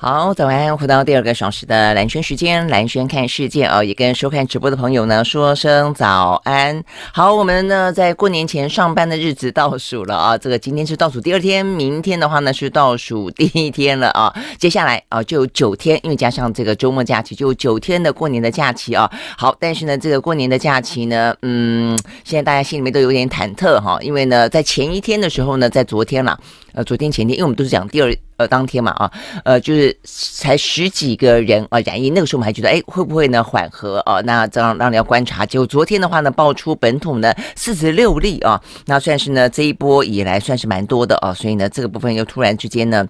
好，早安，回到第二个小时的蓝轩时间，蓝轩看世界哦，也跟收看直播的朋友呢说声早安。好，我们呢在过年前上班的日子倒数了啊，这个今天是倒数第二天，明天的话呢是倒数第一天了啊，接下来啊就有九天，因为加上这个周末假期，就九天的过年的假期啊。好，但是呢这个过年的假期呢，嗯，现在大家心里面都有点忐忑哈，因为呢在前一天的时候呢，在昨天了。呃，昨天前天，因为我们都是讲第二呃当天嘛啊，呃就是才十几个人啊染疫，那个时候我们还觉得哎会不会呢缓和啊？那这样让你要观察，结果昨天的话呢爆出本土的四十六例啊，那算是呢这一波以来算是蛮多的啊，所以呢这个部分又突然之间呢。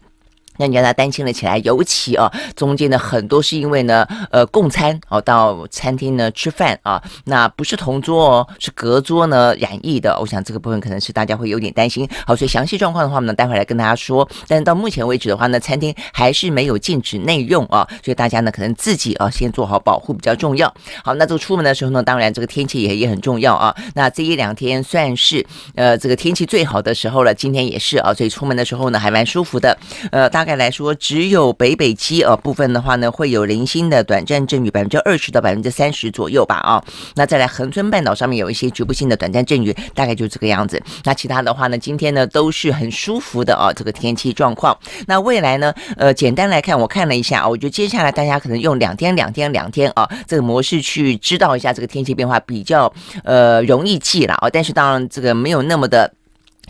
那你让他担心了起来，尤其啊，中间呢很多是因为呢，呃，共餐哦，到餐厅呢吃饭啊，那不是同桌哦，是隔桌呢染疫的。我想这个部分可能是大家会有点担心。好，所以详细状况的话，呢，待会来跟大家说。但是到目前为止的话呢，餐厅还是没有禁止内用啊，所以大家呢可能自己啊先做好保护比较重要。好，那个出门的时候呢，当然这个天气也也很重要啊。那这一两天算是呃这个天气最好的时候了，今天也是啊，所以出门的时候呢还蛮舒服的。呃，大。概来说，只有北北基呃部分的话呢，会有零星的短暂阵雨，百分之二十到百分之三十左右吧啊。那再来恒春半岛上面有一些局部性的短暂阵雨，大概就这个样子。那其他的话呢，今天呢都是很舒服的啊，这个天气状况。那未来呢，呃，简单来看，我看了一下，我觉得接下来大家可能用两天、两天、两天啊这个模式去知道一下这个天气变化比较呃容易记了啊。但是当然这个没有那么的。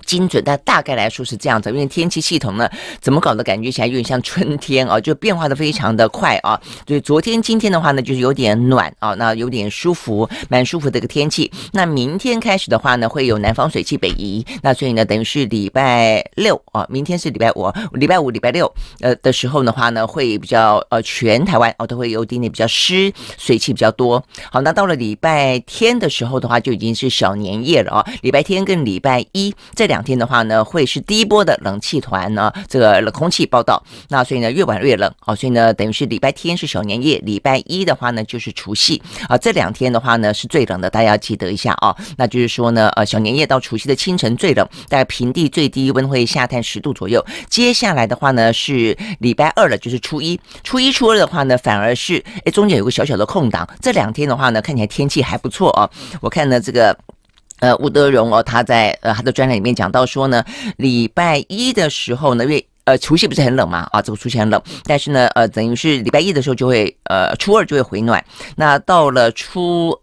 精准，但大概来说是这样子。因为天气系统呢，怎么搞的感觉起来有点像春天啊，就变化的非常的快啊。所以昨天、今天的话呢，就是有点暖啊，那有点舒服，蛮舒服的一个天气。那明天开始的话呢，会有南方水汽北移，那所以呢，等于是礼拜六啊，明天是礼拜五，礼拜五、礼拜六呃的时候的话呢，会比较呃全台湾哦，都会有点点比较湿，水汽比较多。好，那到了礼拜天的时候的话，就已经是小年夜了啊。礼拜天跟礼拜一这两。两天的话呢，会是第一波的冷气团呢，这个冷空气报道。那所以呢，越晚越冷哦，所以呢，等于是礼拜天是小年夜，礼拜一的话呢就是除夕啊。这两天的话呢是最冷的，大家要记得一下啊。那就是说呢，呃，小年夜到除夕的清晨最冷，大概平地最低温会下探十度左右。接下来的话呢是礼拜二了，就是初一、初一、初二的话呢，反而是哎中间有个小小的空档。这两天的话呢，看起来天气还不错啊。我看呢这个。呃，吴德荣哦，他在呃他的专栏里面讲到说呢，礼拜一的时候呢，因为呃除夕不是很冷嘛，啊，这个除夕很冷，但是呢，呃，等于是礼拜一的时候就会呃初二就会回暖，那到了初。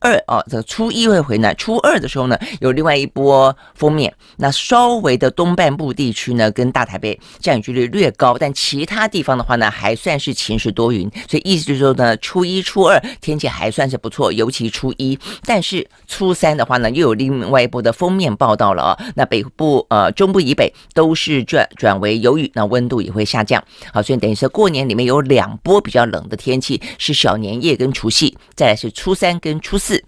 二哦，这初一会回暖，初二的时候呢，有另外一波封面。那稍微的东半部地区呢，跟大台北降雨几率略高，但其他地方的话呢，还算是晴时多云。所以意思就是说呢，初一、初二天气还算是不错，尤其初一。但是初三的话呢，又有另外一波的封面报道了啊。那北部、呃中部以北都是转转为有雨，那温度也会下降。好，所以等于说过年里面有两波比较冷的天气，是小年夜跟除夕，再来是初三跟初四。四，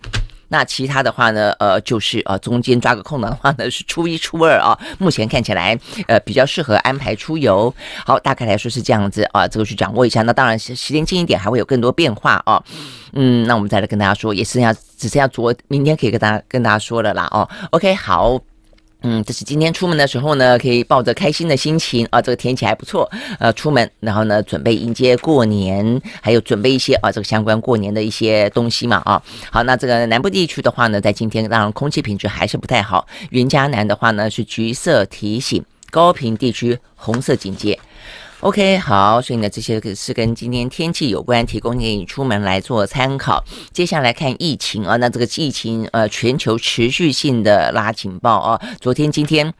那其他的话呢？呃，就是呃，中间抓个空档的话呢，是初一、初二啊。目前看起来，呃，比较适合安排出游。好，大概来说是这样子啊，这个去掌握一下。那当然，时时间近一点，还会有更多变化啊。嗯，那我们再来跟大家说，也剩下只剩下昨明天可以跟大家跟大家说了啦。哦，OK，好。嗯，这是今天出门的时候呢，可以抱着开心的心情啊，这个天气还不错，呃，出门，然后呢，准备迎接过年，还有准备一些啊，这个相关过年的一些东西嘛，啊，好，那这个南部地区的话呢，在今天让空气品质还是不太好，云嘉南的话呢是橘色提醒，高频地区红色警戒。OK，好，所以呢，这些是跟今天天气有关，提供给你出门来做参考。接下来看疫情啊，那这个疫情呃，全球持续性的拉警报啊，昨天、今天。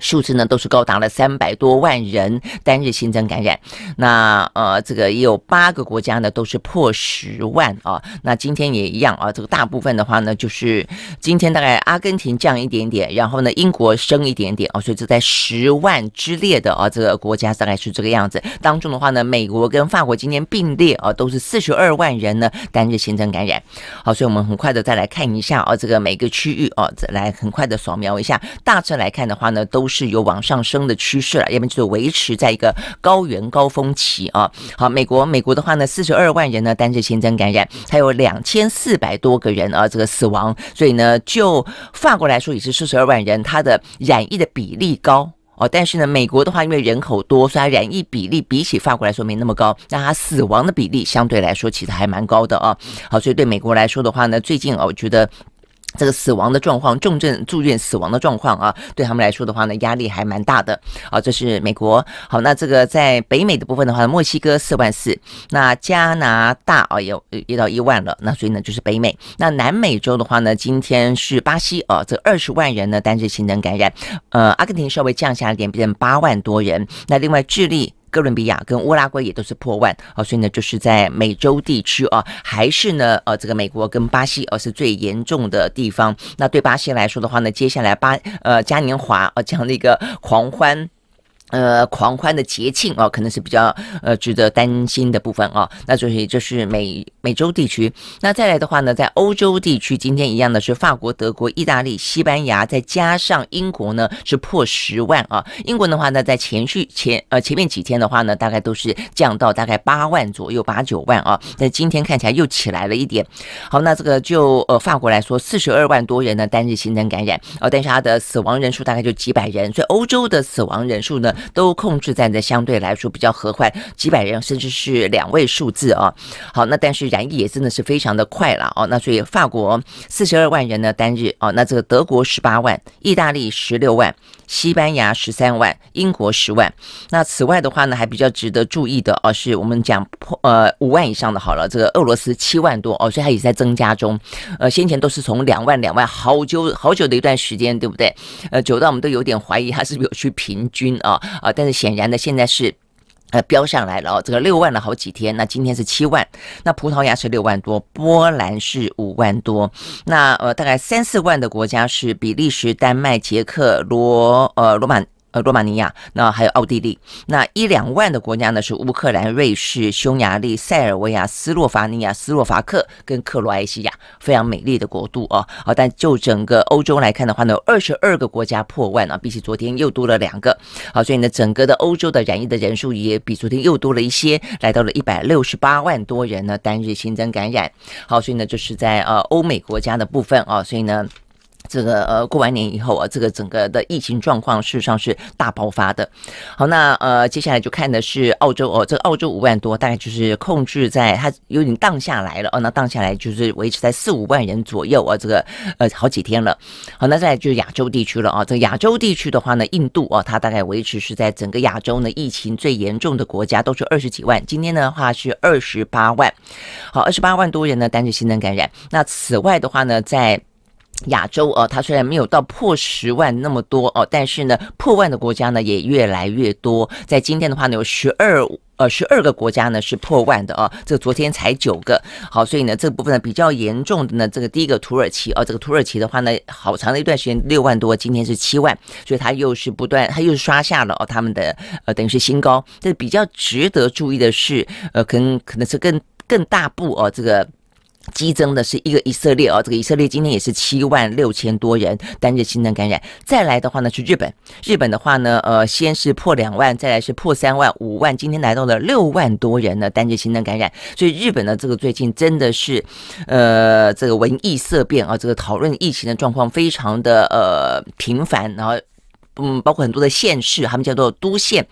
数字呢都是高达了三百多万人单日新增感染，那呃这个也有八个国家呢都是破十万啊，那今天也一样啊，这个大部分的话呢就是今天大概阿根廷降一点点，然后呢英国升一点点啊，所以这在十万之列的啊这个国家大概是这个样子，当中的话呢美国跟法国今天并列啊都是四十二万人呢单日新增感染，好，所以我们很快的再来看一下啊这个每个区域哦来很快的扫描一下，大致来看的话呢都。都是有往上升的趋势了，要不就是维持在一个高原高峰期啊。好，美国，美国的话呢，四十二万人呢单日新增感染，还有两千四百多个人啊这个死亡。所以呢，就法国来说也是四十二万人，它的染疫的比例高哦。但是呢，美国的话因为人口多，所以染疫比例比起法国来说没那么高，那它死亡的比例相对来说其实还蛮高的啊。好，所以对美国来说的话呢，最近啊，我觉得。这个死亡的状况，重症住院死亡的状况啊，对他们来说的话呢，压力还蛮大的啊。这是美国。好，那这个在北美的部分的话，墨西哥四万四，那加拿大啊，有也到一万了。那所以呢，就是北美。那南美洲的话呢，今天是巴西啊，这二十万人呢，单日新增感染。呃，阿根廷稍微降下来一点，变成八万多人。那另外，智利。哥伦比亚跟乌拉圭也都是破万啊，所以呢，就是在美洲地区啊，还是呢，呃，这个美国跟巴西而是最严重的地方。那对巴西来说的话呢，接下来巴呃嘉年华啊这样的一个狂欢。呃，狂欢的节庆哦，可能是比较呃值得担心的部分哦。那就是就是美美洲地区。那再来的话呢，在欧洲地区，今天一样的是法国、德国、意大利、西班牙，再加上英国呢是破十万啊。英国的话呢，在前续前呃前面几天的话呢，大概都是降到大概八万左右，八九万啊。那今天看起来又起来了一点。好，那这个就呃法国来说，四十二万多人呢单日新增感染啊，但是它的死亡人数大概就几百人，所以欧洲的死亡人数呢。都控制在那相对来说比较和快，几百人甚至是两位数字啊。好，那但是燃疫也真的是非常的快了哦。那所以法国四十二万人呢单日哦，那这个德国十八万，意大利十六万。西班牙十三万，英国十万。那此外的话呢，还比较值得注意的哦，是我们讲破呃五万以上的好了，这个俄罗斯七万多哦，所以它也在增加中。呃，先前都是从两万两万，好久好久的一段时间，对不对？呃，久到我们都有点怀疑它是有去平均啊啊，但是显然呢，现在是。呃，飙上来了，哦，这个六万了好几天，那今天是七万。那葡萄牙是六万多，波兰是五万多。那呃，大概三四万的国家是比利时、丹麦、捷克、罗呃罗马。呃，罗马尼亚，那还有奥地利，那一两万的国家呢？是乌克兰、瑞士、匈牙利、塞尔维亚、斯洛伐尼亚、斯洛伐克跟克罗埃西亚，非常美丽的国度哦。好，但就整个欧洲来看的话呢，二十二个国家破万啊，比起昨天又多了两个。好，所以呢，整个的欧洲的染疫的人数也比昨天又多了一些，来到了一百六十八万多人呢，单日新增感染。好，所以呢，就是在呃欧美国家的部分啊，所以呢。这个呃，过完年以后啊，这个整个的疫情状况事实上是大爆发的。好，那呃，接下来就看的是澳洲哦，这个澳洲五万多，大概就是控制在它有点荡下来了哦，那荡下来就是维持在四五万人左右啊，这个呃，好几天了。好，那再来就是亚洲地区了啊，这亚洲地区的话呢，印度啊，它大概维持是在整个亚洲呢疫情最严重的国家都是二十几万，今天的话是二十八万。好，二十八万多人呢，单是新增感染。那此外的话呢，在亚洲哦，它虽然没有到破十万那么多哦，但是呢，破万的国家呢也越来越多。在今天的话呢，有十二呃十二个国家呢是破万的啊，这昨天才九个。好，所以呢这部分呢比较严重的呢，这个第一个土耳其啊，这个土耳其的话呢，好长的一段时间六万多，今天是七万，所以它又是不断它又刷下了哦他们的呃等于是新高。这比较值得注意的是，呃，可能可能是更更大步哦这个。激增的是一个以色列啊，这个以色列今天也是七万六千多人单日新增感染。再来的话呢是日本，日本的话呢，呃先是破两万，再来是破三万、五万，今天来到了六万多人的单日新增感染。所以日本呢，这个最近真的是，呃，这个闻疫色变啊，这个讨论疫情的状况非常的呃频繁。然后，嗯，包括很多的县市，他们叫做都县，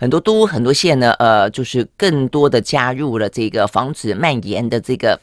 很多都很多县呢，呃，就是更多的加入了这个防止蔓延的这个。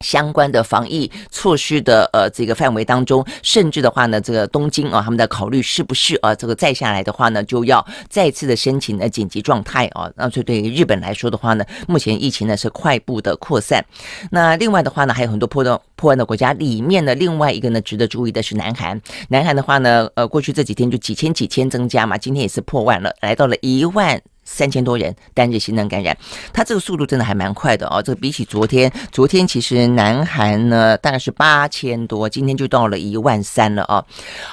相关的防疫措施的呃这个范围当中，甚至的话呢，这个东京啊，他们在考虑是不是啊这个再下来的话呢，就要再次的申请呢紧急状态啊。那所以对于日本来说的话呢，目前疫情呢是快步的扩散。那另外的话呢，还有很多破洞破案的国家，里面的另外一个呢，值得注意的是南韩。南韩的话呢，呃，过去这几天就几千几千增加嘛，今天也是破万了，来到了一万。三千多人单日新增感染，它这个速度真的还蛮快的哦。这比起昨天，昨天其实南韩呢大概是八千多，今天就到了一万三了啊。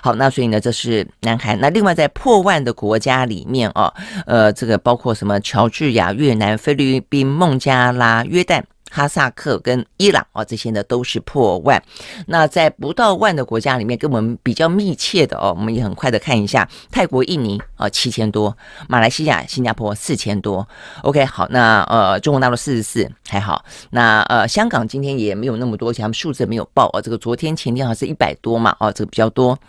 好，那所以呢，这是南韩。那另外在破万的国家里面啊，呃，这个包括什么？乔治亚、越南、菲律宾、孟加拉、约旦。哈萨克跟伊朗啊，这些呢都是破万。那在不到万的国家里面，跟我们比较密切的哦，我们也很快的看一下：泰国、印尼啊，七千多；马来西亚、新加坡四千多。OK，好，那呃，中国大陆四十四，还好。那呃，香港今天也没有那么多，而且他们数字没有报啊。这个昨天、前天好像是一百多嘛，啊，这个比较多。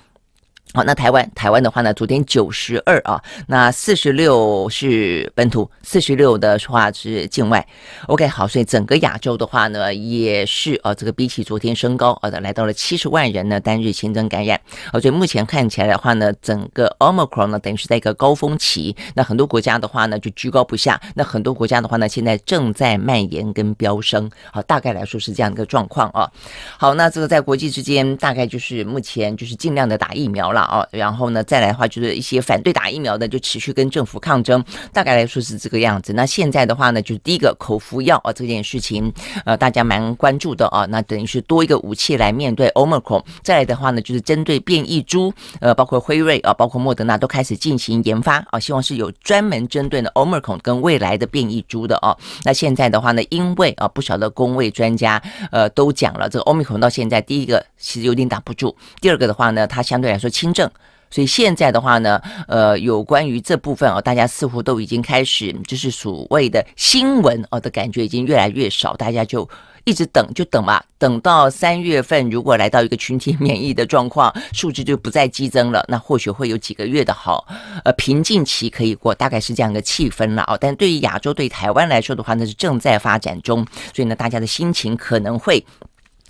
好，那台湾，台湾的话呢，昨天九十二啊，那四十六是本土，四十六的话是境外。OK，好，所以整个亚洲的话呢，也是啊，这个比起昨天升高啊，来到了七十万人呢单日新增感染。啊，所以目前看起来的话呢，整个 Omicron 呢，等于是在一个高峰期。那很多国家的话呢，就居高不下。那很多国家的话呢，现在正在蔓延跟飙升。好，大概来说是这样一个状况啊。好，那这个在国际之间，大概就是目前就是尽量的打疫苗。了哦，然后呢，再来的话就是一些反对打疫苗的就持续跟政府抗争，大概来说是这个样子。那现在的话呢，就是第一个口服药啊这件事情，呃，大家蛮关注的啊。那等于是多一个武器来面对 Omicron。再来的话呢，就是针对变异株，呃，包括辉瑞啊，包括莫德纳都开始进行研发啊，希望是有专门针对 Omicron 跟未来的变异株的啊。那现在的话呢，因为啊不少的工位专家呃都讲了，这个 Omicron 到现在第一个其实有点挡不住，第二个的话呢，它相对来说轻。新政，所以现在的话呢，呃，有关于这部分啊，大家似乎都已经开始，就是所谓的新闻哦的感觉已经越来越少，大家就一直等就等吧，等到三月份，如果来到一个群体免疫的状况，数字就不再激增了，那或许会有几个月的好呃平静期可以过，大概是这样的气氛了啊。但对于亚洲对台湾来说的话呢，是正在发展中，所以呢，大家的心情可能会。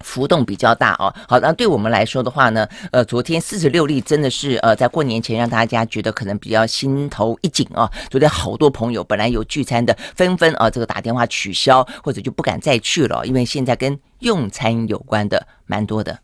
浮动比较大哦，好，那对我们来说的话呢，呃，昨天四十六例真的是呃，在过年前让大家觉得可能比较心头一紧哦。昨天好多朋友本来有聚餐的，纷纷啊这个打电话取消或者就不敢再去了，因为现在跟用餐有关的蛮多的。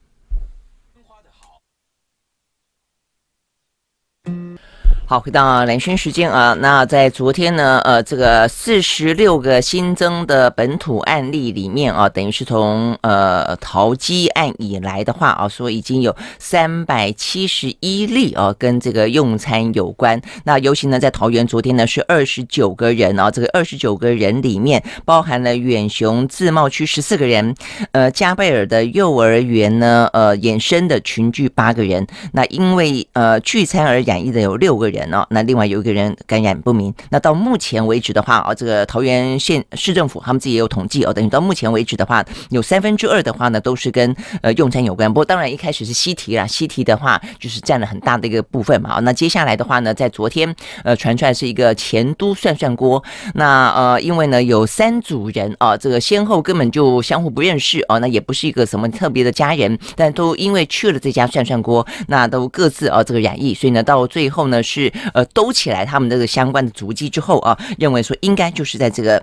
好，回到两分时间啊，那在昨天呢，呃，这个四十六个新增的本土案例里面啊，等于是从呃淘机案以来的话啊，说已经有三百七十一例啊，跟这个用餐有关。那尤其呢，在桃园，昨天呢是二十九个人啊，这个二十九个人里面包含了远雄自贸区十四个人，呃，加贝尔的幼儿园呢，呃，衍生的群聚八个人，那因为呃聚餐而染疫的有六个。人哦，那另外有一个人感染不明。那到目前为止的话啊，这个桃园县市政府他们自己也有统计哦，等于到目前为止的话，有三分之二的话呢，都是跟呃用餐有关。不过当然一开始是西提啦，西提的话就是占了很大的一个部分嘛。那接下来的话呢，在昨天呃传出来是一个前都涮涮锅。那呃因为呢有三组人啊，这个先后根本就相互不认识啊，那也不是一个什么特别的家人，但都因为去了这家涮涮锅，那都各自哦这个染疫，所以呢到最后呢是。是呃，兜起来他们这个相关的足迹之后啊，认为说应该就是在这个。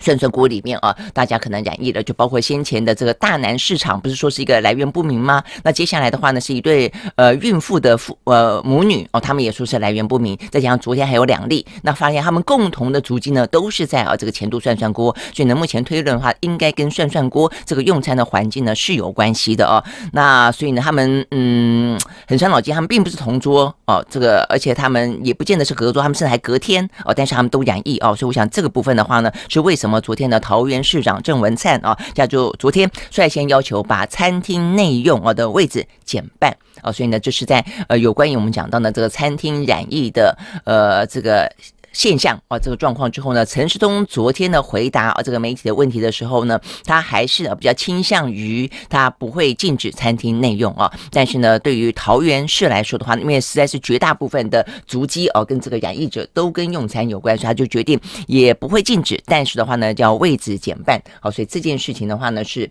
涮涮锅里面啊，大家可能染疫了，就包括先前的这个大南市场，不是说是一个来源不明吗？那接下来的话呢，是一对呃孕妇的父呃母女哦，他们也说是来源不明。再加上昨天还有两例，那发现他们共同的足迹呢，都是在啊这个前都涮涮锅，所以呢，目前推论的话，应该跟涮涮锅这个用餐的环境呢是有关系的哦。那所以呢，他们嗯很伤脑筋，他们并不是同桌哦，这个而且他们也不见得是隔桌，他们甚至还隔天哦，但是他们都染疫哦，所以我想这个部分的话呢，是为什么？那么，昨天的桃园市长郑文灿啊，他就昨天率先要求把餐厅内用啊的位置减半啊，所以呢，这是在呃有关于我们讲到的这个餐厅染疫的呃这个。现象啊，这个状况之后呢，陈世东昨天的回答啊，这个媒体的问题的时候呢，他还是比较倾向于他不会禁止餐厅内用啊，但是呢，对于桃园市来说的话，因为实在是绝大部分的足迹哦跟这个养艺者都跟用餐有关，所以他就决定也不会禁止，但是的话呢叫位置减半啊，所以这件事情的话呢是。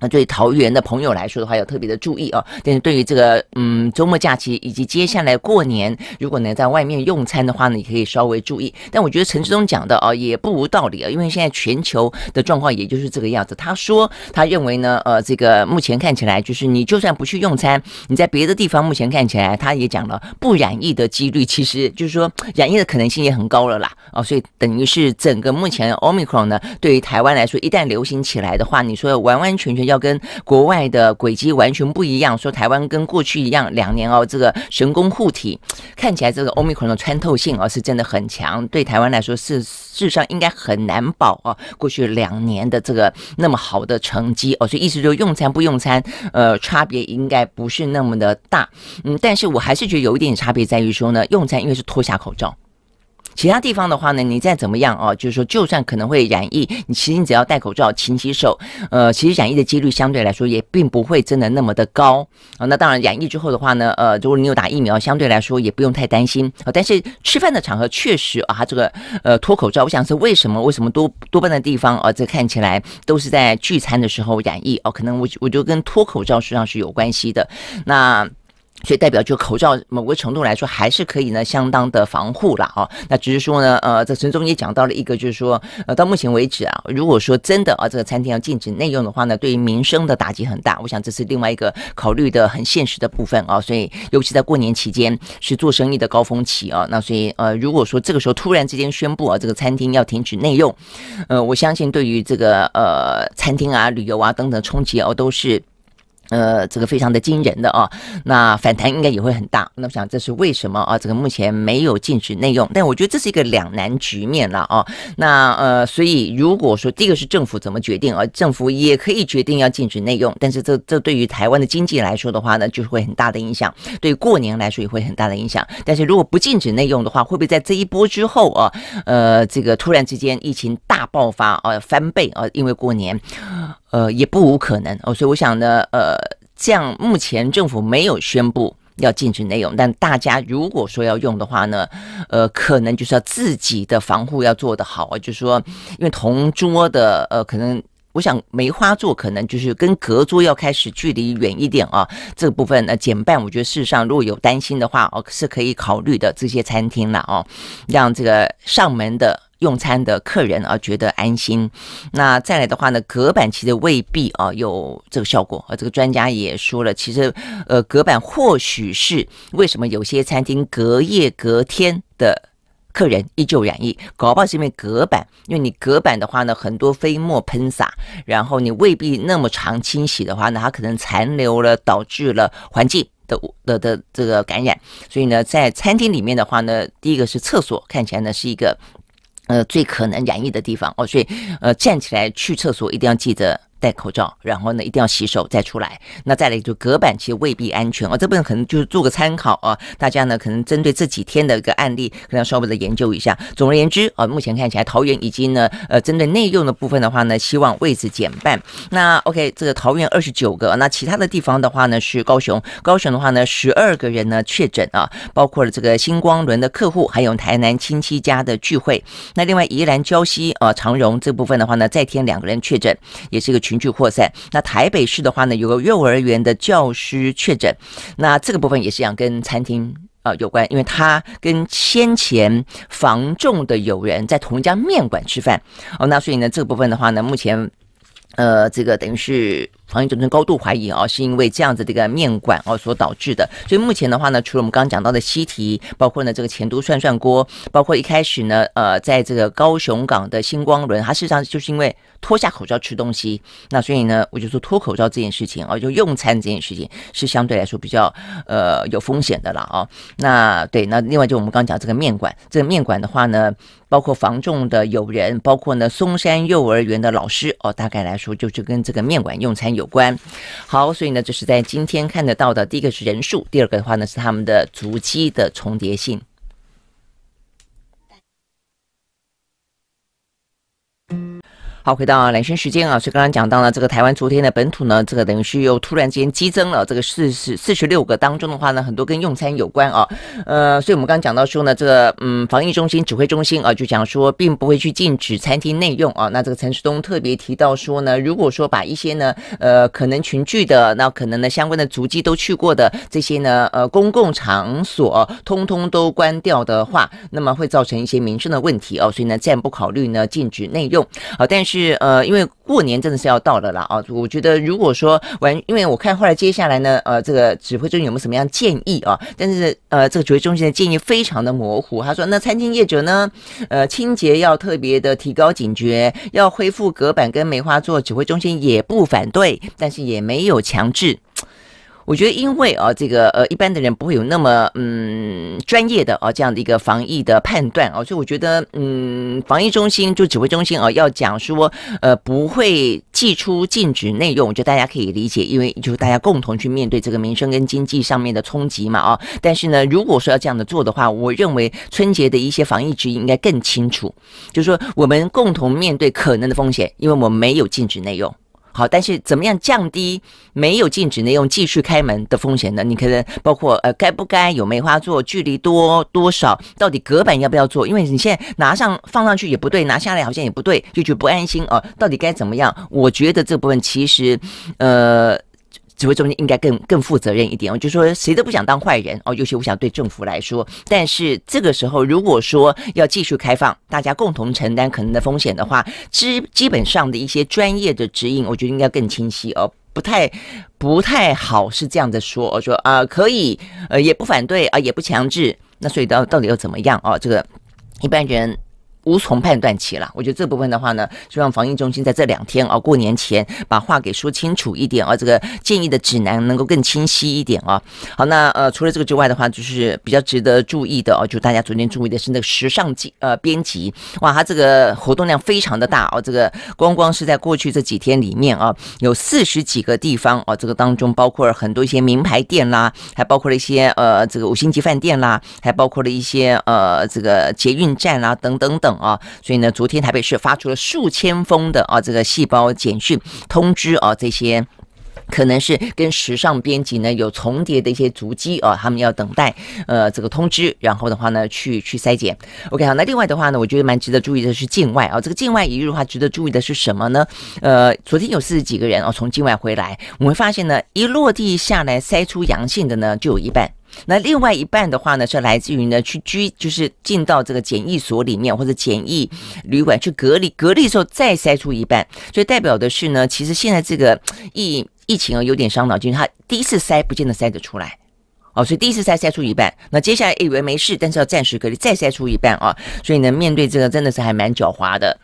那对桃园的朋友来说的话，要特别的注意哦。但是对于这个嗯周末假期以及接下来过年，如果能在外面用餐的话呢，也可以稍微注意。但我觉得陈志忠讲的哦也不无道理啊，因为现在全球的状况也就是这个样子。他说他认为呢，呃，这个目前看起来就是你就算不去用餐，你在别的地方目前看起来，他也讲了不染疫的几率其实就是说染疫的可能性也很高了啦。哦，所以等于是整个目前 Omicron 呢，对于台湾来说，一旦流行起来的话，你说完完全全。要跟国外的轨迹完全不一样。说台湾跟过去一样，两年哦，这个神功护体，看起来这个欧米伽的穿透性哦是真的很强。对台湾来说，是事实上应该很难保哦，过去两年的这个那么好的成绩哦，所以意思说用餐不用餐，呃，差别应该不是那么的大。嗯，但是我还是觉得有一点差别在于说呢，用餐因为是脱下口罩。其他地方的话呢，你再怎么样哦，就是说，就算可能会染疫，你其实你只要戴口罩、勤洗手，呃，其实染疫的几率相对来说也并不会真的那么的高啊。那当然，染疫之后的话呢，呃，如果你有打疫苗，相对来说也不用太担心啊。但是吃饭的场合确实啊，这个呃脱口罩，我想是为什么？为什么多多半的地方啊，这看起来都是在聚餐的时候染疫哦？可能我我就跟脱口罩实际上是有关系的。那。所以代表就口罩某个程度来说还是可以呢，相当的防护了啊。那只是说呢，呃，在陈总也讲到了一个，就是说，呃，到目前为止啊，如果说真的啊，这个餐厅要禁止内用的话呢，对于民生的打击很大。我想这是另外一个考虑的很现实的部分啊。所以，尤其在过年期间是做生意的高峰期啊。那所以，呃，如果说这个时候突然之间宣布啊，这个餐厅要停止内用，呃，我相信对于这个呃餐厅啊、旅游啊等等冲击哦，都是。呃，这个非常的惊人的啊，那反弹应该也会很大。那我想这是为什么啊？这个目前没有禁止内用，但我觉得这是一个两难局面了啊。那呃，所以如果说第一个是政府怎么决定啊？政府也可以决定要禁止内用，但是这这对于台湾的经济来说的话呢，就是会很大的影响，对过年来说也会很大的影响。但是如果不禁止内用的话，会不会在这一波之后啊，呃，这个突然之间疫情大爆发啊，翻倍啊，因为过年，呃，也不无可能哦。所以我想呢，呃。这样目前政府没有宣布要禁止内容，但大家如果说要用的话呢，呃，可能就是要自己的防护要做得好啊。就是说，因为同桌的呃，可能我想梅花座可能就是跟隔桌要开始距离远一点啊，这部分呃减半。我觉得事实上如果有担心的话哦，是可以考虑的这些餐厅了哦，让这个上门的。用餐的客人啊，觉得安心。那再来的话呢，隔板其实未必啊有这个效果啊。这个专家也说了，其实呃隔板或许是为什么有些餐厅隔夜隔天的客人依旧染疫，搞不好是因为隔板。因为你隔板的话呢，很多飞沫喷洒，然后你未必那么常清洗的话呢，它可能残留了，导致了环境的的的这个感染。所以呢，在餐厅里面的话呢，第一个是厕所，看起来呢是一个。呃，最可能染疫的地方哦，所以，呃，站起来去厕所一定要记得。戴口罩，然后呢，一定要洗手再出来。那再来就隔板，其实未必安全啊。这部分可能就是做个参考啊。大家呢，可能针对这几天的一个案例，可能要稍微的研究一下。总而言之啊，目前看起来桃园已经呢，呃，针对内用的部分的话呢，希望位置减半。那 OK，这个桃园二十九个，那其他的地方的话呢是高雄，高雄的话呢十二个人呢确诊啊，包括了这个星光轮的客户，还有台南亲戚家的聚会。那另外宜兰礁溪啊，长荣这部分的话呢，再添两个人确诊，也是一个。群聚扩散。那台北市的话呢，有个幼儿园的教师确诊。那这个部分也是一样，跟餐厅啊有关，因为他跟先前防重的友人在同一家面馆吃饭哦。那所以呢，这个部分的话呢，目前呃，这个等于是防疫总门高度怀疑啊，是因为这样子这个面馆哦所导致的。所以目前的话呢，除了我们刚刚讲到的西提，包括呢这个前都涮涮锅，包括一开始呢呃，在这个高雄港的星光轮，它事实上就是因为。脱下口罩吃东西，那所以呢，我就说脱口罩这件事情哦，就用餐这件事情是相对来说比较呃有风险的了哦。那对，那另外就我们刚讲这个面馆，这个面馆的话呢，包括房重的友人，包括呢松山幼儿园的老师哦，大概来说就是跟这个面馆用餐有关。好，所以呢，这是在今天看得到的，第一个是人数，第二个的话呢是他们的足迹的重叠性。好，回到两生时间啊，所以刚刚讲到了这个台湾昨天的本土呢，这个等于是又突然间激增了这个四十四十六个当中的话呢，很多跟用餐有关啊，呃，所以我们刚刚讲到说呢，这个嗯，防疫中心指挥中心啊，就讲说并不会去禁止餐厅内用啊，那这个陈时东特别提到说呢，如果说把一些呢，呃，可能群聚的，那可能呢相关的足迹都去过的这些呢，呃，公共场所通通都关掉的话，那么会造成一些民生的问题哦，所以呢，暂不考虑呢禁止内用啊，但是。是呃，因为过年真的是要到了啦啊！我觉得如果说完，因为我看后来接下来呢，呃，这个指挥中心有没有什么样建议啊？但是呃，这个指挥中心的建议非常的模糊。他说，那餐厅业者呢，呃，清洁要特别的提高警觉，要恢复隔板跟梅花座。指挥中心也不反对，但是也没有强制。我觉得，因为啊，这个呃，一般的人不会有那么嗯专业的啊这样的一个防疫的判断啊，所以我觉得嗯，防疫中心就指挥中心啊，要讲说呃不会寄出禁止内容，我觉得大家可以理解，因为就是大家共同去面对这个民生跟经济上面的冲击嘛啊。但是呢，如果说要这样的做的话，我认为春节的一些防疫指引应该更清楚，就是说我们共同面对可能的风险，因为我们没有禁止内容。好，但是怎么样降低没有禁止内容继续开门的风险呢？你可能包括呃，该不该有梅花座，距离多多少，到底隔板要不要做？因为你现在拿上放上去也不对，拿下来好像也不对，就觉得不安心哦，到底该怎么样？我觉得这部分其实呃。指挥中心应该更更负责任一点，我就说谁都不想当坏人哦，尤其我想对政府来说。但是这个时候，如果说要继续开放，大家共同承担可能的风险的话，基基本上的一些专业的指引，我觉得应该更清晰哦，不太不太好是这样子说，说啊可以，呃也不反对啊也不强制，那所以到到底要怎么样哦？这个一般人。无从判断起了，我觉得这部分的话呢，希望防疫中心在这两天啊，过年前把话给说清楚一点啊，这个建议的指南能够更清晰一点啊。好，那呃，除了这个之外的话，就是比较值得注意的哦，就大家昨天注意的是那个时尚记呃编辑，哇，他这个活动量非常的大哦，这个光光是在过去这几天里面啊，有四十几个地方哦，这个当中包括了很多一些名牌店啦，还包括了一些呃这个五星级饭店啦，还包括了一些呃这个捷运站啦等等等。啊，所以呢，昨天台北市发出了数千封的啊这个细胞简讯通知啊，这些可能是跟时尚编辑呢有重叠的一些足迹啊，他们要等待呃这个通知，然后的话呢去去筛检。OK，好，那另外的话呢，我觉得蛮值得注意的是境外啊，这个境外一日的话，值得注意的是什么呢？呃，昨天有四十几个人啊从境外回来，我们会发现呢，一落地下来筛出阳性的呢就有一半。那另外一半的话呢，是来自于呢去居，就是进到这个检疫所里面或者检疫旅馆去隔离，隔离的时候再筛出一半，所以代表的是呢，其实现在这个疫疫情啊有点伤脑筋，它第一次筛不见得筛得出来，哦，所以第一次筛筛出一半，那接下来以为没事，但是要暂时隔离再筛出一半啊，所以呢，面对这个真的是还蛮狡猾的，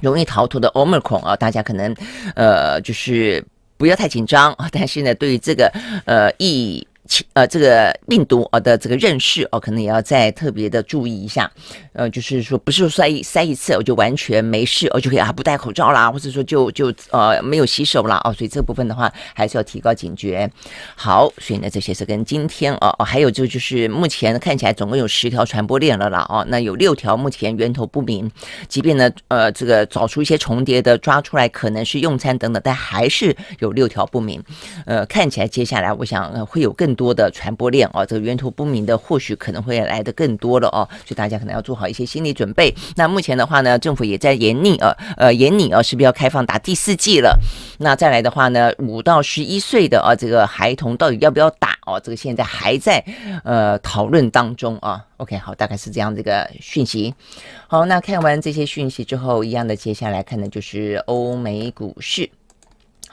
容易逃脱的 omicron 啊，大家可能呃就是不要太紧张啊，但是呢，对于这个呃疫。呃，这个病毒呃的这个认识哦，可能也要再特别的注意一下。呃，就是说，不是说塞一塞一次我就完全没事，我就可以啊不戴口罩啦，或者说就就呃没有洗手啦哦。所以这部分的话，还是要提高警觉。好，所以呢，这些是跟今天哦哦，还有就就是目前看起来总共有十条传播链了啦哦。那有六条目前源头不明，即便呢呃这个找出一些重叠的抓出来，可能是用餐等等，但还是有六条不明。呃，看起来接下来我想会有更。多的传播链啊，这个源头不明的或许可能会来的更多了哦，所以大家可能要做好一些心理准备。那目前的话呢，政府也在严厉啊，呃，严厉啊，是不是要开放打第四剂了？那再来的话呢，五到十一岁的啊，这个孩童到底要不要打哦？这个现在还在呃讨论当中啊。OK，好，大概是这样这个讯息。好，那看完这些讯息之后，一样的，接下来看的就是欧美股市。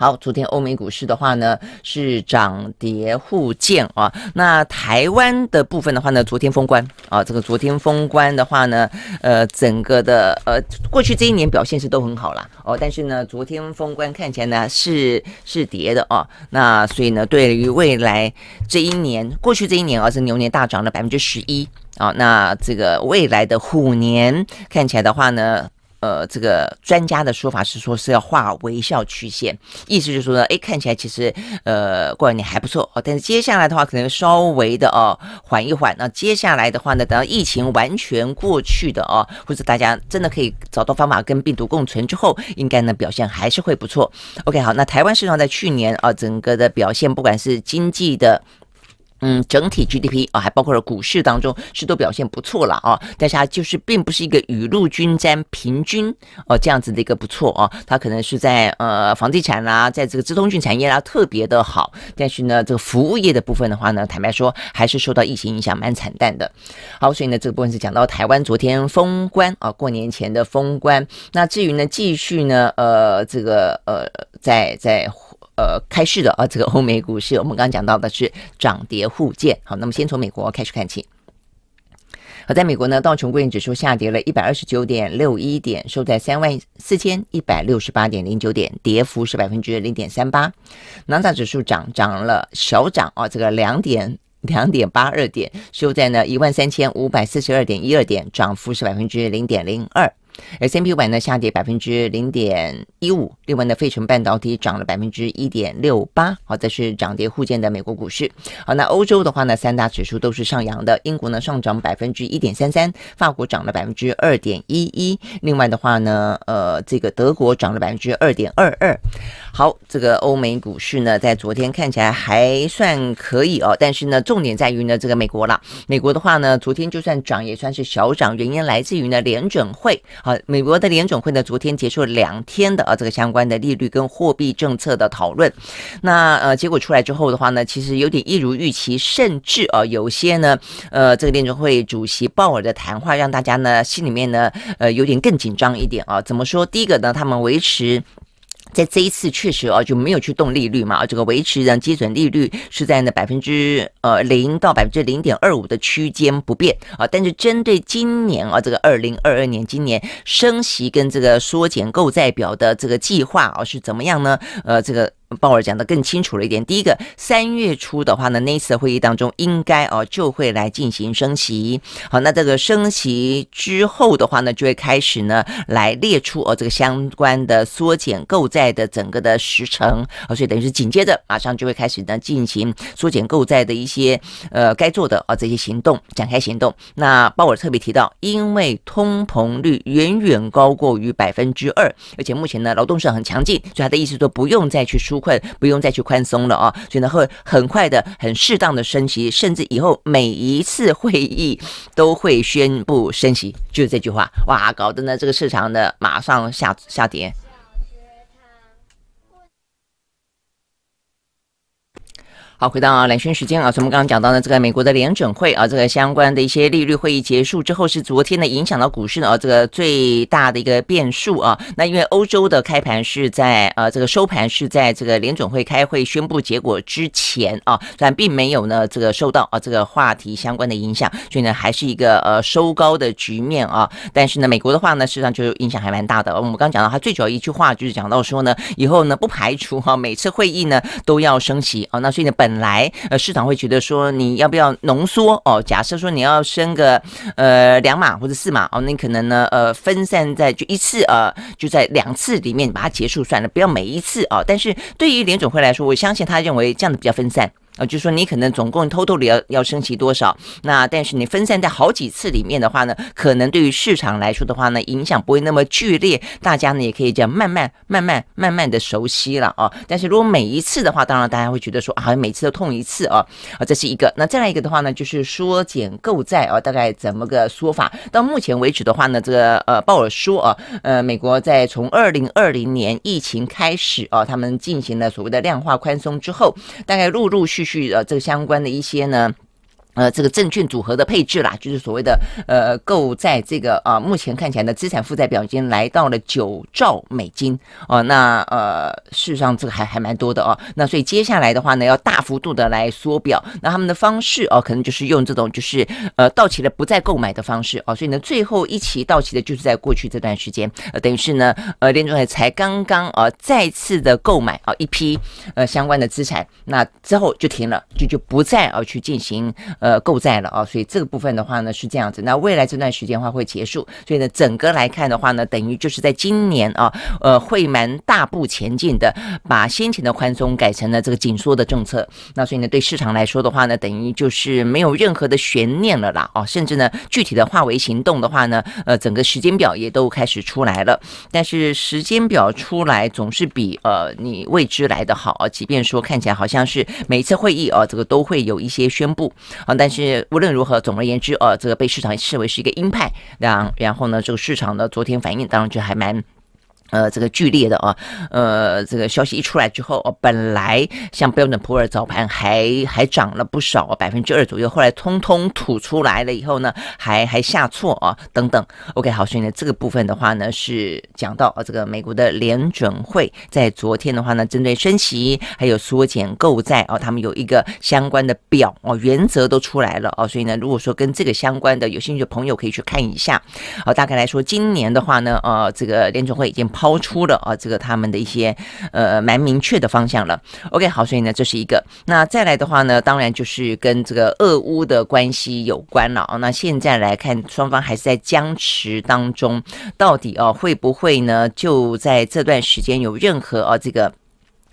好，昨天欧美股市的话呢是涨跌互见啊。那台湾的部分的话呢，昨天封关啊。这个昨天封关的话呢，呃，整个的呃，过去这一年表现是都很好啦。哦，但是呢，昨天封关看起来呢是是跌的啊。那所以呢，对于未来这一年，过去这一年啊是牛年大涨了百分之十一啊。那这个未来的虎年看起来的话呢？呃，这个专家的说法是说是要画微笑曲线，意思就是说呢，哎，看起来其实呃过完年还不错哦，但是接下来的话可能稍微的哦缓一缓，那接下来的话呢，等到疫情完全过去的哦，或者大家真的可以找到方法跟病毒共存之后，应该呢表现还是会不错。OK，好，那台湾市场在去年啊整个的表现，不管是经济的。嗯，整体 GDP 啊，还包括了股市当中是都表现不错了啊，但是它就是并不是一个雨露均沾平均哦这样子的一个不错啊，它可能是在呃房地产啦，在这个资通讯产业啦特别的好，但是呢这个服务业的部分的话呢，坦白说还是受到疫情影响蛮惨淡的。好，所以呢这个部分是讲到台湾昨天封关啊，过年前的封关，那至于呢继续呢呃这个呃在在。呃，开市的啊，这个欧美股市，我们刚刚讲到的是涨跌互见。好，那么先从美国开始看起。好，在美国呢，道琼工业指数下跌了129.61点，收在34168.09点，跌幅是0.38%。纳斯指数涨，涨了小涨啊，这个两点。两点八二点，收在呢13542.12点，涨幅是0.02%。S M P U 版呢下跌百分之零点一五，另外呢，费城半导体涨了百分之一点六八，好，这是涨跌互见的美国股市。好，那欧洲的话呢，三大指数都是上扬的，英国呢上涨百分之一点三三，法国涨了百分之二点一一，另外的话呢，呃，这个德国涨了百分之二点二二。好，这个欧美股市呢，在昨天看起来还算可以哦。但是呢，重点在于呢，这个美国了。美国的话呢，昨天就算涨，也算是小涨。原因来自于呢，联准会。好，美国的联准会呢，昨天结束了两天的啊，这个相关的利率跟货币政策的讨论。那呃，结果出来之后的话呢，其实有点一如预期，甚至啊，有些呢，呃，这个联准会主席鲍尔的谈话让大家呢，心里面呢，呃，有点更紧张一点啊。怎么说？第一个呢，他们维持。在这一次确实啊，就没有去动利率嘛，这个维持的基准利率是在那百分之呃零到百分之零点二五的区间不变啊。但是针对今年啊，这个二零二二年今年升息跟这个缩减购债表的这个计划啊，是怎么样呢？呃，这个。鲍尔讲的更清楚了一点，第一个三月初的话呢，那次会议当中应该哦就会来进行升息。好，那这个升息之后的话呢，就会开始呢来列出哦这个相关的缩减购债的整个的时程啊，所以等于是紧接着马上就会开始呢进行缩减购债的一些呃该做的啊这些行动展开行动。那鲍尔特别提到，因为通膨率远远高过于百分之二，而且目前呢劳动市场很强劲，所以他的意思说不用再去输。困，不用再去宽松了啊，所以呢会很快的、很适当的升息，甚至以后每一次会议都会宣布升息，就是这句话哇，搞得呢这个市场呢马上下下跌。好，回到啊，两讯时间啊，我们刚刚讲到呢，这个美国的联准会啊，这个相关的一些利率会议结束之后，是昨天呢影响到股市呢啊，这个最大的一个变数啊。那因为欧洲的开盘是在呃这个收盘是在这个联准会开会宣布结果之前啊，但并没有呢这个受到啊这个话题相关的影响，所以呢还是一个呃收高的局面啊。但是呢，美国的话呢，实际上就影响还蛮大的。我们刚讲到，它最主要一句话就是讲到说呢，以后呢不排除哈每次会议呢都要升息啊。那所以呢本来，呃，市场会觉得说，你要不要浓缩哦？假设说你要升个呃两码或者四码哦，你可能呢，呃，分散在就一次呃，就在两次里面把它结束算了，不要每一次哦。但是对于联总会来说，我相信他认为这样的比较分散。啊，就说你可能总共偷偷的要要升息多少？那但是你分散在好几次里面的话呢，可能对于市场来说的话呢，影响不会那么剧烈。大家呢也可以这样慢慢、慢慢、慢慢的熟悉了啊。但是如果每一次的话，当然大家会觉得说好像每次都痛一次啊啊，这是一个。那再来一个的话呢，就是缩减购债啊，大概怎么个说法？到目前为止的话呢，这个呃鲍尔说啊，呃，美国在从二零二零年疫情开始啊，他们进行了所谓的量化宽松之后，大概陆陆续。继续呃，这个相关的一些呢。呃，这个证券组合的配置啦，就是所谓的呃，购在这个啊，目前看起来的资产负债表已经来到了九兆美金哦。那呃，事实上这个还还蛮多的哦。那所以接下来的话呢，要大幅度的来缩表。那他们的方式哦，可能就是用这种就是呃，到期了不再购买的方式哦。所以呢，最后一期到期的就是在过去这段时间，呃、等于是呢，呃，联储才刚刚啊，再次的购买啊一批呃相关的资产，那之后就停了，就就不再啊去进行。呃，够债了啊，所以这个部分的话呢是这样子。那未来这段时间话会结束，所以呢，整个来看的话呢，等于就是在今年啊，呃，会蛮大步前进的，把先前的宽松改成了这个紧缩的政策。那所以呢，对市场来说的话呢，等于就是没有任何的悬念了啦啊，甚至呢，具体的化为行动的话呢，呃，整个时间表也都开始出来了。但是时间表出来总是比呃你未知来的好啊，即便说看起来好像是每次会议啊，这个都会有一些宣布。但是无论如何，总而言之，呃，这个被市场视为是一个鹰派，然然后呢，这个市场的昨天反应，当然就还蛮。呃，这个剧烈的啊，呃，这个消息一出来之后，哦，本来像标准普尔早盘还还涨了不少，百分之二左右，后来通通吐出来了以后呢，还还下挫啊，等等。OK，好，所以呢，这个部分的话呢，是讲到啊，这个美国的联准会在昨天的话呢，针对升息还有缩减购债啊，他们有一个相关的表哦，原则都出来了哦，所以呢，如果说跟这个相关的有兴趣的朋友可以去看一下。啊，大概来说，今年的话呢，呃，这个联准会已经抛出了啊，这个他们的一些呃蛮明确的方向了。OK，好，所以呢，这是一个。那再来的话呢，当然就是跟这个俄乌的关系有关了啊。那现在来看，双方还是在僵持当中，到底啊会不会呢？就在这段时间有任何啊这个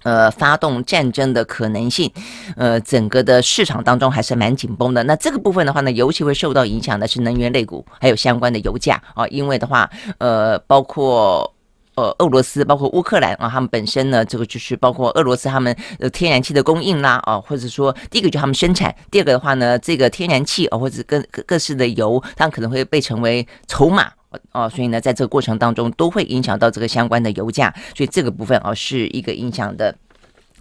呃发动战争的可能性？呃，整个的市场当中还是蛮紧绷的。那这个部分的话呢，尤其会受到影响的是能源类股，还有相关的油价啊，因为的话呃包括。呃，俄罗斯包括乌克兰啊，他们本身呢，这个就是包括俄罗斯他们呃天然气的供应啦啊，或者说第一个就他们生产，第二个的话呢，这个天然气啊，或者各各式的油，它可能会被成为筹码哦，所以呢，在这个过程当中都会影响到这个相关的油价，所以这个部分啊是一个影响的。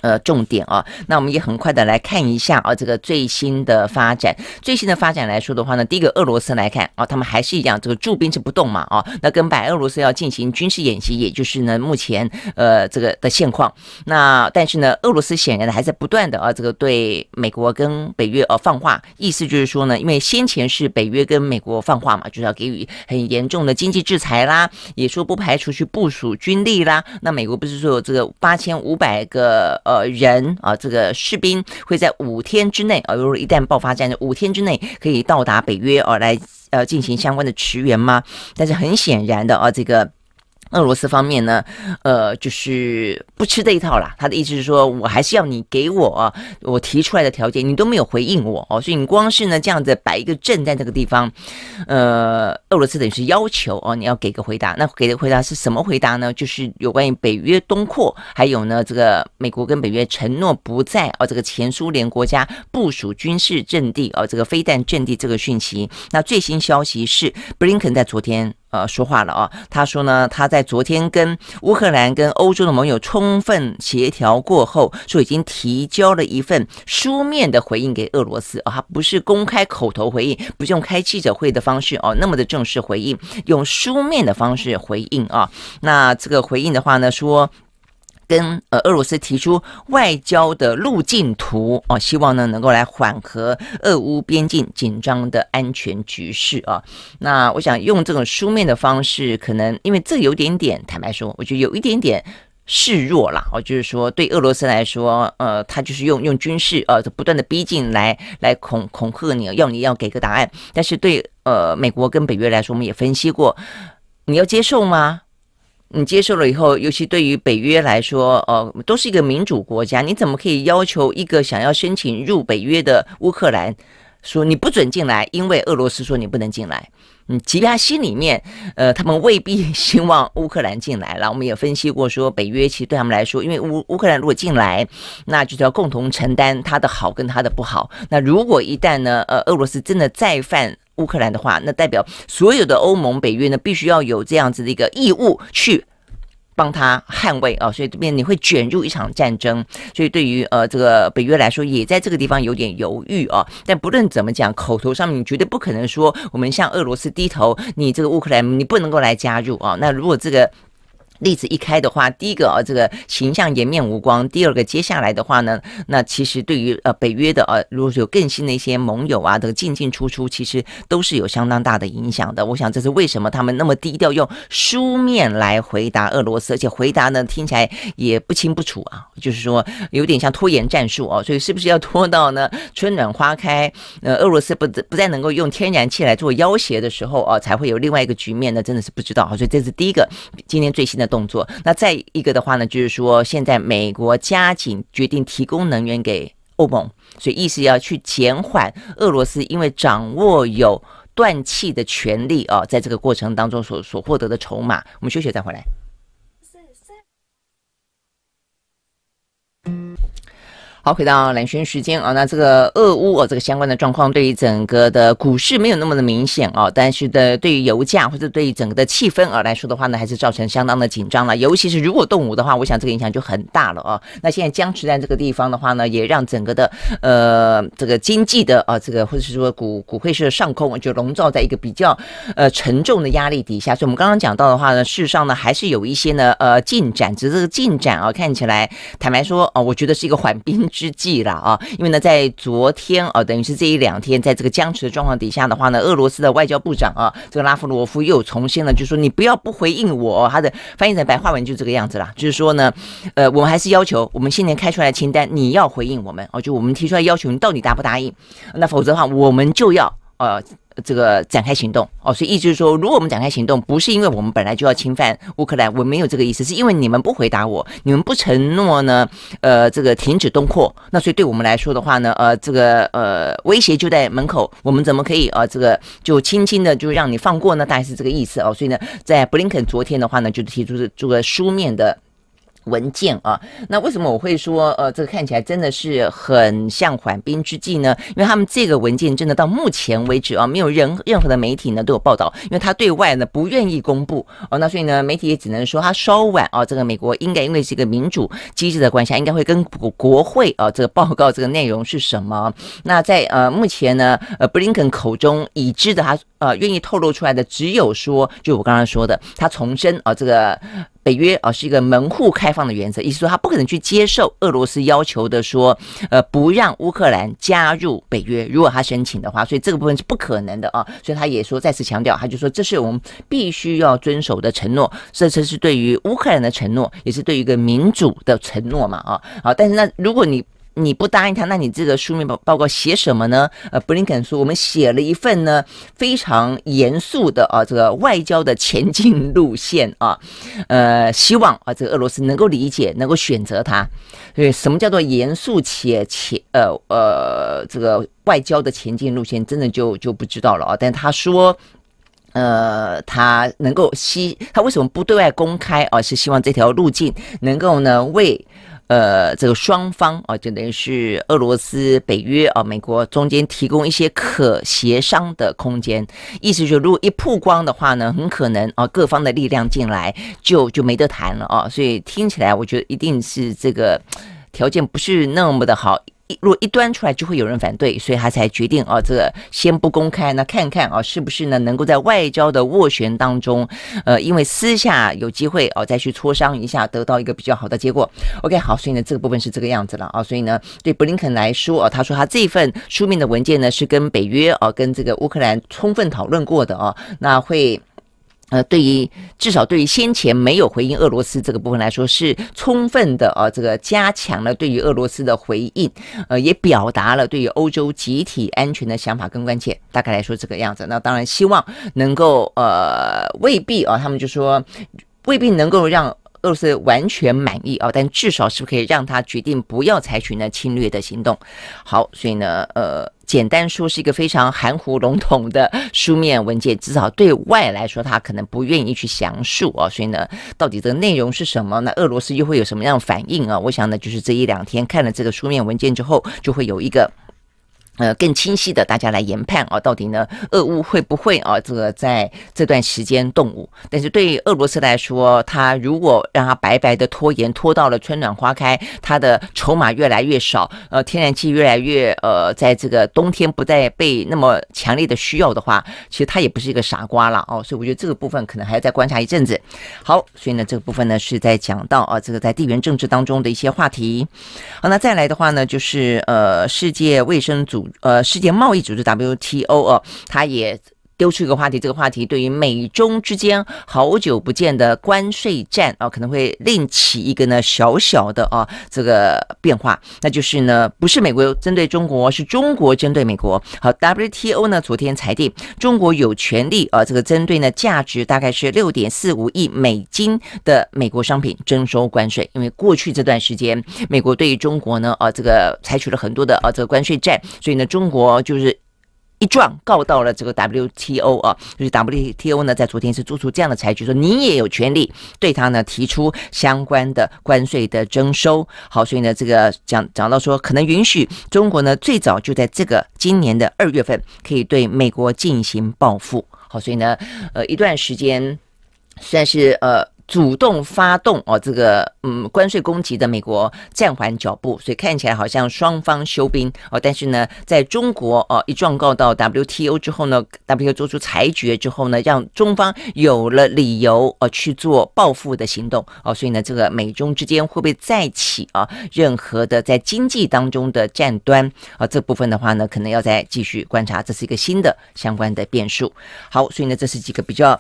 呃，重点啊，那我们也很快的来看一下啊，这个最新的发展，最新的发展来说的话呢，第一个俄罗斯来看啊，他们还是一样，这个驻兵是不动嘛，啊，那跟白俄罗斯要进行军事演习，也就是呢，目前呃这个的现况，那但是呢，俄罗斯显然的还在不断的啊，这个对美国跟北约呃放话，意思就是说呢，因为先前是北约跟美国放话嘛，就是要给予很严重的经济制裁啦，也说不排除去部署军力啦，那美国不是说有这个八千五百个。呃，人啊，这个士兵会在五天之内啊，如果一旦爆发战争，五天之内可以到达北约呃、来呃进行相关的驰援吗？但是很显然的啊，这个。俄罗斯方面呢？呃，就是不吃这一套啦。他的意思是说，我还是要你给我我提出来的条件，你都没有回应我哦。所以你光是呢这样子摆一个阵在这个地方，呃，俄罗斯等于是要求哦，你要给个回答。那给的回答是什么回答呢？就是有关于北约东扩，还有呢这个美国跟北约承诺不在哦这个前苏联国家部署军事阵地哦这个飞弹阵地这个讯息。那最新消息是，布林肯在昨天。呃，说话了啊，他说呢，他在昨天跟乌克兰、跟欧洲的盟友充分协调过后，说已经提交了一份书面的回应给俄罗斯啊，他不是公开口头回应，不是用开记者会的方式哦，那么的正式回应，用书面的方式回应啊，那这个回应的话呢，说。跟呃俄罗斯提出外交的路径图哦，希望呢能够来缓和俄乌边境紧张的安全局势啊。那我想用这种书面的方式，可能因为这有点点，坦白说，我觉得有一点点示弱啦。哦，就是说对俄罗斯来说，呃，他就是用用军事呃不断的逼近来来恐恐吓你要你要给个答案。但是对呃美国跟北约来说，我们也分析过，你要接受吗？你接受了以后，尤其对于北约来说，呃，都是一个民主国家，你怎么可以要求一个想要申请入北约的乌克兰说你不准进来？因为俄罗斯说你不能进来。嗯，其实他心里面，呃，他们未必希望乌克兰进来。然后我们也分析过，说北约其实对他们来说，因为乌乌克兰如果进来，那就是要共同承担他的好跟他的不好。那如果一旦呢，呃，俄罗斯真的再犯，乌克兰的话，那代表所有的欧盟、北约呢，必须要有这样子的一个义务去帮他捍卫啊。所以这边你会卷入一场战争，所以对于呃这个北约来说，也在这个地方有点犹豫啊。但不论怎么讲，口头上面你绝对不可能说我们向俄罗斯低头，你这个乌克兰你不能够来加入啊。那如果这个例子一开的话，第一个啊，这个形象颜面无光；第二个，接下来的话呢，那其实对于呃北约的呃，如果有更新的一些盟友啊，这个进进出出，其实都是有相当大的影响的。我想这是为什么他们那么低调，用书面来回答俄罗斯，而且回答呢听起来也不清不楚啊，就是说有点像拖延战术啊。所以是不是要拖到呢春暖花开，呃，俄罗斯不不再能够用天然气来做要挟的时候啊，才会有另外一个局面呢？真的是不知道啊。所以这是第一个今天最新的。动作，那再一个的话呢，就是说现在美国加紧决定提供能源给欧盟，所以意思要去减缓俄罗斯，因为掌握有断气的权利啊，在这个过程当中所所获得的筹码。我们休息再回来。好，回到蓝轩时间啊，那这个俄乌哦，这个相关的状况对于整个的股市没有那么的明显哦，但是的对于油价或者对于整个的气氛啊来说的话呢，还是造成相当的紧张了。尤其是如果动武的话，我想这个影响就很大了哦。那现在僵持在这个地方的话呢，也让整个的呃这个经济的啊这个或者是说股股市的上空就笼罩在一个比较呃沉重的压力底下。所以，我们刚刚讲到的话呢，事实上呢还是有一些呢呃进展，只是这个进展啊看起来坦白说啊，我觉得是一个缓兵。之际了啊，因为呢，在昨天啊，等于是这一两天，在这个僵持的状况底下的话呢，俄罗斯的外交部长啊，这个拉夫罗夫又重新了，就说，你不要不回应我，他的翻译成白话文就这个样子啦，就是说呢，呃，我们还是要求我们新年开出来的清单你要回应我们哦，就我们提出来要求，你到底答不答应？那否则的话，我们就要呃。这个展开行动哦，所以意思就是说，如果我们展开行动，不是因为我们本来就要侵犯乌克兰，我没有这个意思，是因为你们不回答我，你们不承诺呢，呃，这个停止东扩，那所以对我们来说的话呢，呃，这个呃威胁就在门口，我们怎么可以呃这个就轻轻的就让你放过呢？大概是这个意思哦，所以呢，在布林肯昨天的话呢，就提出这个书面的。文件啊，那为什么我会说，呃，这个看起来真的是很像缓兵之计呢？因为他们这个文件真的到目前为止啊，没有人任何的媒体呢都有报道，因为他对外呢不愿意公布啊，那所以呢，媒体也只能说他稍晚啊，这个美国应该因为这个民主机制的关系，应该会跟国国会啊这个报告这个内容是什么？那在呃目前呢，呃布林肯口中已知的，他呃愿意透露出来的只有说，就我刚刚说的，他重申啊这个。北约啊是一个门户开放的原则，意思说他不可能去接受俄罗斯要求的说，呃，不让乌克兰加入北约。如果他申请的话，所以这个部分是不可能的啊。所以他也说再次强调，他就说这是我们必须要遵守的承诺，这这是对于乌克兰的承诺，也是对于一个民主的承诺嘛啊。好，但是那如果你你不答应他，那你这个书面报报告写什么呢？呃，布林肯说，我们写了一份呢，非常严肃的啊，这个外交的前进路线啊，呃，希望啊，这个俄罗斯能够理解，能够选择它。所以，什么叫做严肃且且呃呃，这个外交的前进路线，真的就就不知道了啊。但他说，呃，他能够希，他为什么不对外公开？而是希望这条路径能够呢为。呃，这个双方啊，就等于是俄罗斯、北约啊、美国中间提供一些可协商的空间，意思就是，如果一曝光的话呢，很可能啊，各方的力量进来就就没得谈了啊，所以听起来，我觉得一定是这个条件不是那么的好。一如果一端出来就会有人反对，所以他才决定啊，这个先不公开，那看看啊，是不是呢能够在外交的斡旋当中，呃，因为私下有机会哦再去磋商一下，得到一个比较好的结果。OK，好，所以呢这个部分是这个样子了啊，所以呢对布林肯来说啊，他说他这份书面的文件呢是跟北约啊跟这个乌克兰充分讨论过的啊，那会。呃，对于至少对于先前没有回应俄罗斯这个部分来说，是充分的啊，这个加强了对于俄罗斯的回应，呃，也表达了对于欧洲集体安全的想法更关切。大概来说这个样子，那当然希望能够呃，未必啊，他们就说未必能够让俄罗斯完全满意啊，但至少是不可以让他决定不要采取呢侵略的行动。好，所以呢，呃。简单说是一个非常含糊笼统的书面文件，至少对外来说他可能不愿意去详述啊，所以呢，到底这个内容是什么？那俄罗斯又会有什么样的反应啊？我想呢，就是这一两天看了这个书面文件之后，就会有一个。呃，更清晰的，大家来研判啊，到底呢，俄乌会不会啊，这个在这段时间动武？但是对俄罗斯来说，他如果让他白白的拖延，拖到了春暖花开，他的筹码越来越少，呃，天然气越来越呃，在这个冬天不再被那么强烈的需要的话，其实他也不是一个傻瓜了哦。所以我觉得这个部分可能还要再观察一阵子。好，所以呢，这个部分呢是在讲到啊，这个在地缘政治当中的一些话题。好，那再来的话呢，就是呃，世界卫生组。呃，世界贸易组织 WTO 哦，它也。丢出一个话题，这个话题对于美中之间好久不见的关税战啊，可能会另起一个呢小小的啊这个变化，那就是呢不是美国针对中国，是中国针对美国。好，WTO 呢昨天裁定，中国有权利啊这个针对呢价值大概是六点四五亿美金的美国商品征收关税，因为过去这段时间美国对于中国呢啊这个采取了很多的啊这个关税战，所以呢中国就是。一状告到了这个 W T O 啊，就是 W T O 呢，在昨天是做出这样的裁决，说你也有权利对他呢提出相关的关税的征收。好，所以呢，这个讲讲到说，可能允许中国呢最早就在这个今年的二月份可以对美国进行报复。好，所以呢，呃，一段时间算是呃。主动发动哦，这个嗯关税攻击的美国暂缓脚步，所以看起来好像双方休兵哦。但是呢，在中国哦一状告到 WTO 之后呢，WTO 做出裁决之后呢，让中方有了理由哦去做报复的行动哦。所以呢，这个美中之间会不会再起啊任何的在经济当中的战端啊？这部分的话呢，可能要再继续观察，这是一个新的相关的变数。好，所以呢，这是几个比较。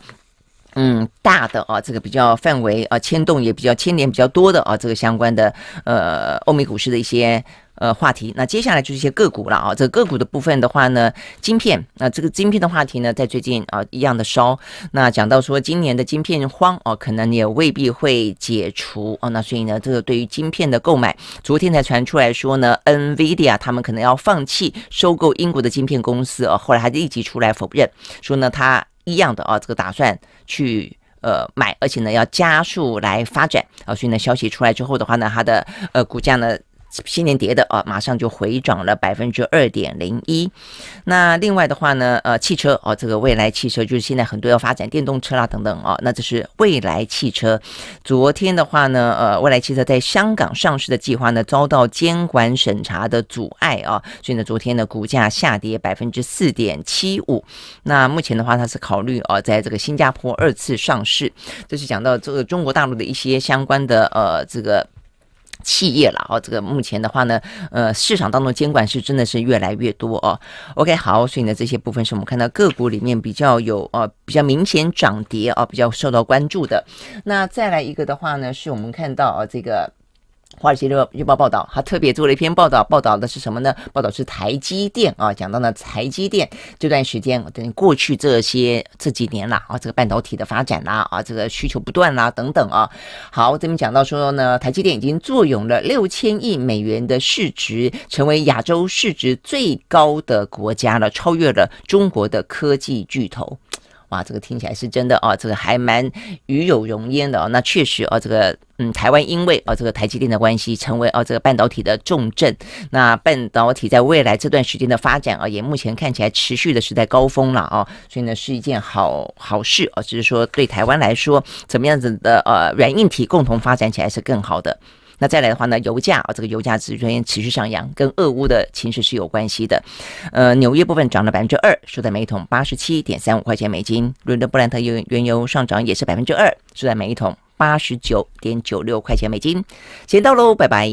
嗯，大的啊，这个比较范围啊，牵动也比较牵连比较多的啊，这个相关的呃，欧美股市的一些呃话题。那接下来就是一些个股了啊，这个个股的部分的话呢，晶片。那这个晶片的话题呢，在最近啊，一样的烧。那讲到说今年的晶片荒哦，可能也未必会解除哦。那所以呢，这个对于晶片的购买，昨天才传出来说呢，NVIDIA 他们可能要放弃收购英国的晶片公司哦，后来还立即出来否认，说呢他。一样的啊，这个打算去呃买，而且呢要加速来发展啊，所以呢消息出来之后的话呢，它的呃股价呢。新年跌的啊，马上就回涨了百分之二点零一。那另外的话呢，呃，汽车哦，这个未来汽车就是现在很多要发展电动车啦等等啊，那这是未来汽车。昨天的话呢，呃，未来汽车在香港上市的计划呢，遭到监管审查的阻碍啊，所以呢，昨天的股价下跌百分之四点七五。那目前的话，它是考虑哦，在这个新加坡二次上市。这是讲到这个中国大陆的一些相关的呃，这个。企业了哦，这个目前的话呢，呃，市场当中监管是真的是越来越多哦。OK，好，所以呢，这些部分是我们看到个股里面比较有呃比较明显涨跌啊，比较受到关注的。那再来一个的话呢，是我们看到啊这个。华尔街日报报道，他特别做了一篇报道，报道的是什么呢？报道是台积电啊，讲到了台积电这段时间，等过去这些这几年啦啊，这个半导体的发展啦啊，这个需求不断啦等等啊。好，这边讲到说呢，台积电已经坐拥了六千亿美元的市值，成为亚洲市值最高的国家了，超越了中国的科技巨头。哇，这个听起来是真的哦，这个还蛮与有荣焉的哦。那确实哦，这个嗯，台湾因为哦这个台积电的关系，成为哦这个半导体的重镇。那半导体在未来这段时间的发展，啊也目前看起来持续的是在高峰了啊，所以呢是一件好好事啊，就是说对台湾来说，怎么样子的呃软硬体共同发展起来是更好的。那再来的话呢，油价啊，这个油价指数然持续上扬，跟俄乌的情势是有关系的。呃，纽约部分涨了百分之二，收在每桶八十七点三五块钱美金；伦敦布兰特原原油上涨也是百分之二，收在每一桶八十九点九六块钱美金。时间到喽，拜拜。